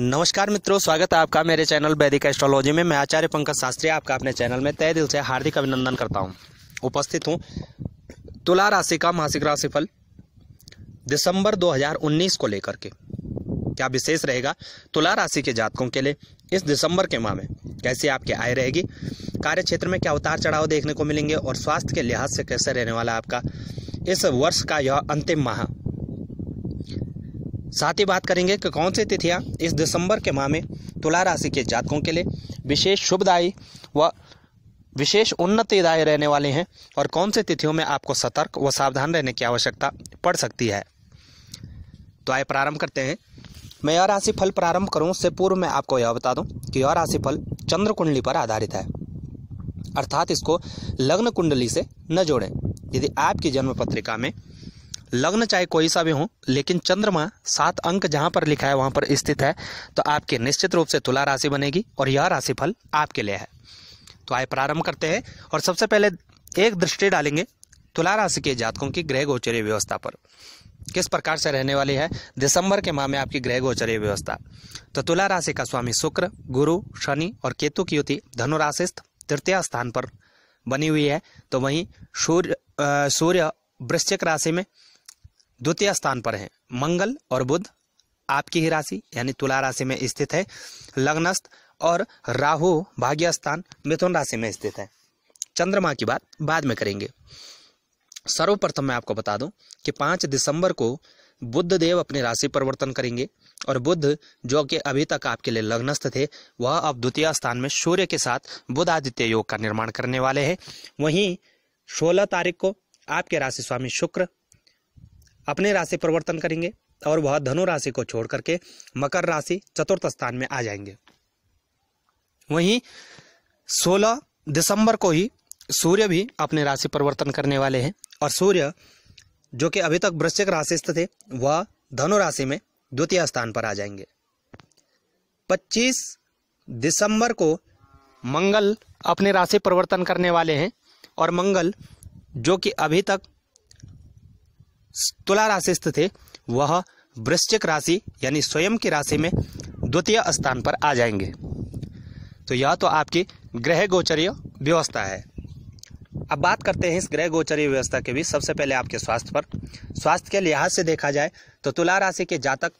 नमस्कार मित्रों स्वागत है आपका मेरे चैनल वैदिक एस्ट्रोलॉजी में मैं आचार्य पंकज शास्त्री आपका अपने चैनल में तय दिल से हार्दिक अभिनंदन करता हूँ उपस्थित हूँ तुला राशि का मासिक राशिफल दिसंबर 2019 को लेकर के क्या विशेष रहेगा तुला राशि के जातकों के लिए इस दिसंबर के माह में कैसे आपकी आय रहेगी कार्य क्षेत्र में क्या उतार चढ़ाव देखने को मिलेंगे और स्वास्थ्य के लिहाज से कैसे रहने वाला आपका इस वर्ष का यह अंतिम माह साथ ही बात करेंगे कि कौन सी तिथियां इस दिसंबर के माह में तुला राशि के जातकों के लिए विशेष शुभदायी व विशेष उन्नतिदायी रहने वाले हैं और कौन से तिथियों में आपको सतर्क व सावधान रहने की आवश्यकता पड़ सकती है तो आइए प्रारंभ करते हैं मैं यह राशि फल प्रारंभ करूं उससे पूर्व मैं आपको यह बता दूं कि यह राशि फल चंद्र कुंडली पर आधारित है अर्थात इसको लग्न कुंडली से न जोड़ें यदि आपकी जन्म पत्रिका में लग्न चाहे कोई सा भी हो लेकिन चंद्रमा सात अंक जहां पर लिखा है वहां पर स्थित है तो आपकी निश्चित रूप से तुला राशि बनेगी और यह राशिफल आपके लिए है तो आए प्रारंभ करते हैं और सबसे पहले एक दृष्टि डालेंगे तुला राशि के जातकों की ग्रह गोचरीय व्यवस्था पर किस प्रकार से रहने वाली है दिसंबर के माह में आपकी ग्रह गोचरीय व्यवस्था तो तुला राशि का स्वामी शुक्र गुरु शनि और केतु की युति धनुराशिस्थ तृतीय स्थान पर बनी हुई है तो वहीं सूर्य सूर्य वृश्चिक राशि में द्वितीय स्थान पर हैं मंगल और बुध आपकी ही राशि यानी तुला राशि में स्थित है लग्नस्थ और राहु भाग्य स्थान मिथुन राशि में स्थित है चंद्रमा की बात बाद में करेंगे सर्वप्रथम मैं आपको बता दूं कि पाँच दिसंबर को बुद्ध देव अपनी राशि परिवर्तन करेंगे और बुद्ध जो कि अभी तक आपके लिए लग्नस्थ थे वह अब द्वितीय स्थान में सूर्य के साथ बुध आदित्य योग का निर्माण करने वाले हैं वहीं सोलह तारीख को आपके राशि स्वामी शुक्र अपने राशि परिवर्तन करेंगे और वह धनु राशि को छोड़ करके मकर राशि चतुर्थ स्थान में आ जाएंगे वहीं 16 दिसंबर को ही सूर्य भी अपने राशि परिवर्तन करने वाले हैं और सूर्य जो कि अभी तक वृश्चिक राशिस्थ थे वह धनु राशि में द्वितीय स्थान पर आ जाएंगे 25 दिसंबर को मंगल अपने राशि परिवर्तन करने वाले हैं और मंगल जो कि अभी तक तुला राशि स्थित थे वह वृश्चिक राशि यानी स्वयं की राशि में द्वितीय स्थान पर आ जाएंगे तो यह तो आपकी ग्रह गोचरीय व्यवस्था है अब बात करते हैं इस ग्रह गोचरीय व्यवस्था के भी सबसे पहले आपके स्वास्थ्य पर स्वास्थ्य के लिहाज से देखा जाए तो तुला राशि के जातक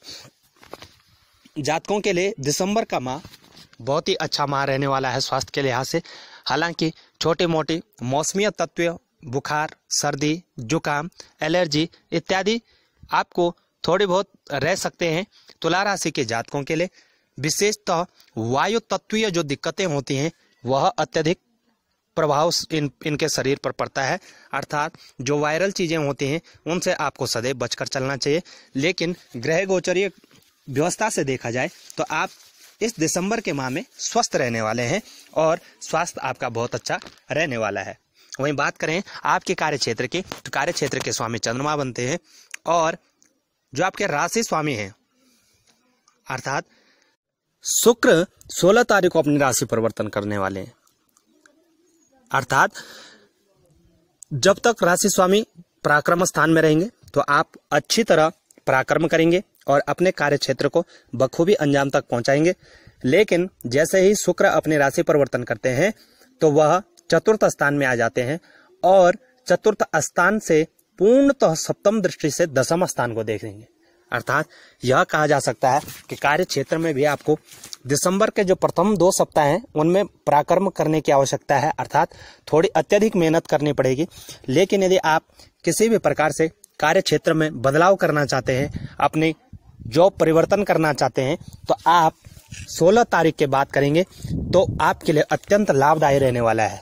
जातकों के लिए दिसंबर का माह बहुत ही अच्छा माह रहने वाला है स्वास्थ्य के लिहाज से हालांकि छोटे मोटे मौसमी तत्व बुखार सर्दी जुकाम एलर्जी इत्यादि आपको थोड़े बहुत रह सकते हैं तुला राशि के जातकों के लिए विशेषतः वायु तत्वीय जो दिक्कतें होती हैं वह अत्यधिक प्रभाव इन इनके शरीर पर पड़ता है अर्थात जो वायरल चीज़ें होती हैं उनसे आपको सदैव बचकर चलना चाहिए लेकिन ग्रह गोचरीय व्यवस्था से देखा जाए तो आप इस दिसंबर के माह में स्वस्थ रहने वाले हैं और स्वास्थ्य आपका बहुत अच्छा रहने वाला है वहीं बात करें आपके कार्य क्षेत्र की तो कार्य क्षेत्र के स्वामी चंद्रमा बनते हैं और जो आपके राशि स्वामी हैं अर्थात शुक्र 16 तारीख को अपनी राशि परिवर्तन करने वाले हैं अर्थात जब तक राशि स्वामी पराक्रम स्थान में रहेंगे तो आप अच्छी तरह पराक्रम करेंगे और अपने कार्य क्षेत्र को बखूबी अंजाम तक पहुंचाएंगे लेकिन जैसे ही शुक्र अपनी राशि परिवर्तन करते हैं तो वह चतुर्थ स्थान में आ जाते हैं और चतुर्थ स्थान से पूर्णतः सप्तम दृष्टि से दसम स्थान को देखेंगे अर्थात यह कहा जा सकता है कि कार्य क्षेत्र में भी आपको दिसंबर के जो प्रथम दो सप्ताह हैं उनमें पराक्रम करने की आवश्यकता है अर्थात थोड़ी अत्यधिक मेहनत करनी पड़ेगी लेकिन यदि आप किसी भी प्रकार से कार्य क्षेत्र में बदलाव करना चाहते हैं अपनी जॉब परिवर्तन करना चाहते हैं तो आप 16 तारीख के बात करेंगे तो आपके लिए अत्यंत लाभदायी रहने वाला है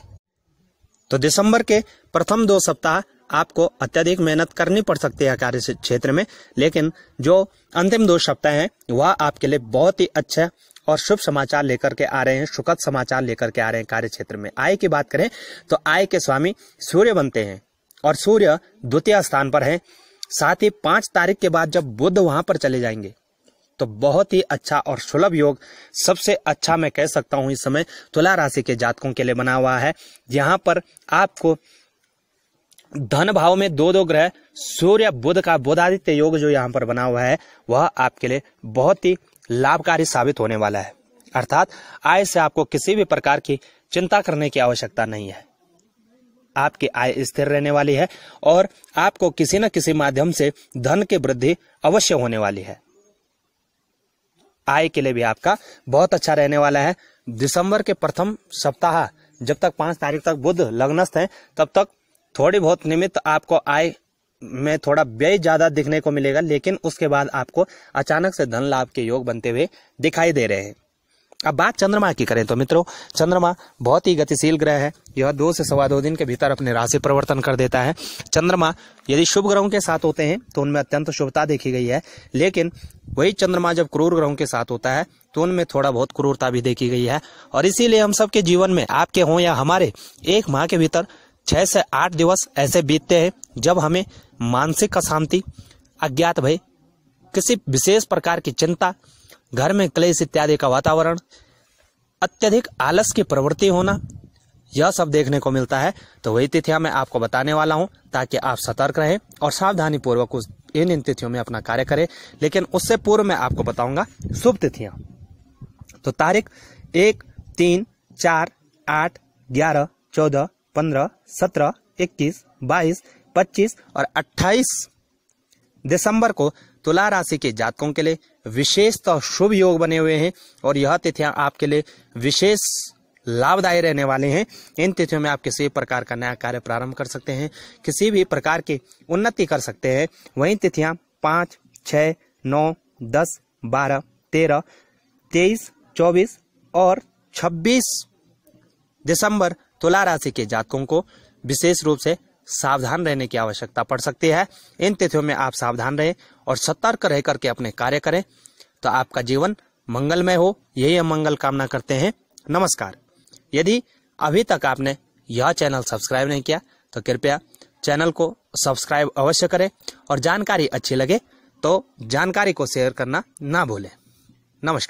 तो दिसंबर के प्रथम दो सप्ताह आपको अत्यधिक मेहनत करनी पड़ सकती है कार्य क्षेत्र में लेकिन जो अंतिम दो सप्ताह हैं वह आपके लिए बहुत ही अच्छा और शुभ समाचार लेकर के आ रहे हैं सुखद समाचार लेकर के आ रहे हैं कार्य क्षेत्र में आय की बात करें तो आय के स्वामी सूर्य बनते हैं और सूर्य द्वितीय स्थान पर है साथ ही पांच तारीख के बाद जब बुद्ध वहां पर चले जाएंगे तो बहुत ही अच्छा और सुलभ योग सबसे अच्छा मैं कह सकता हूँ इस समय तुला राशि के जातकों के लिए बना हुआ है यहाँ पर आपको धन भाव में दो दो ग्रह सूर्य बुध का बुधादित्य योग जो यहाँ पर बना हुआ है वह आपके लिए बहुत ही लाभकारी साबित होने वाला है अर्थात आय से आपको किसी भी प्रकार की चिंता करने की आवश्यकता नहीं है आपकी आय स्थिर रहने वाली है और आपको किसी न किसी माध्यम से धन की वृद्धि अवश्य होने वाली है आय के लिए भी आपका बहुत अच्छा रहने वाला है दिसंबर के प्रथम सप्ताह जब तक पांच तारीख तक बुद्ध लग्नस्थ है तब तक थोड़ी बहुत निमित्त आपको आय में थोड़ा व्यय ज्यादा दिखने को मिलेगा लेकिन उसके बाद आपको अचानक से धन लाभ के योग बनते हुए दिखाई दे रहे हैं अब बात चंद्रमा की करें तो मित्रों चंद्रमा बहुत ही गतिशील ग्रह है यह दो से सवा दो दिन के भीतर अपने राशि परिवर्तन कर देता है चंद्रमा यदि शुभ ग्रहों के साथ होते हैं तो उनमें अत्यंत शुभता देखी गई है लेकिन वही चंद्रमा जब क्रूर ग्रहों के साथ होता है तो उनमें थोड़ा बहुत क्रूरता भी देखी गई है और इसीलिए हम सबके जीवन में आपके हों या हमारे एक माह के भीतर छः से आठ दिवस ऐसे बीतते हैं जब हमें मानसिक अशांति अज्ञात भय किसी विशेष प्रकार की चिंता घर में क्लेश इत्यादि का वातावरण अत्यधिक आलस की प्रवृत्ति होना यह सब देखने को मिलता है तो वही तिथियां मैं आपको बताने वाला हूं ताकि आप सतर्क रहें और सावधानी पूर्वक उस इन इन तिथियों में अपना कार्य करें लेकिन उससे पूर्व मैं आपको बताऊंगा शुभ तिथियां तो तारीख एक तीन चार आठ ग्यारह चौदह पंद्रह सत्रह इक्कीस बाईस पच्चीस और अट्ठाईस दिसंबर को तुला राशि के जातकों के लिए विशेष तो शुभ योग बने हुए हैं और यह तिथियां आपके लिए विशेष लाभदायी रहने वाले हैं इन तिथियों में आप किसी भी प्रकार का नया कार्य प्रारंभ कर सकते हैं किसी भी प्रकार की उन्नति कर सकते हैं वही तिथियां पाँच छ नौ दस बारह तेरह तेईस चौबीस और छब्बीस दिसंबर तुला राशि के जातकों को विशेष रूप से सावधान रहने की आवश्यकता पड़ सकती है इन तिथियों में आप सावधान रहें और सतर्क रह करके अपने कार्य करें तो आपका जीवन मंगलमय हो यही हम मंगल कामना करते हैं नमस्कार यदि अभी तक आपने यह चैनल सब्सक्राइब नहीं किया तो कृपया चैनल को सब्सक्राइब अवश्य करें और जानकारी अच्छी लगे तो जानकारी को शेयर करना ना भूलें नमस्कार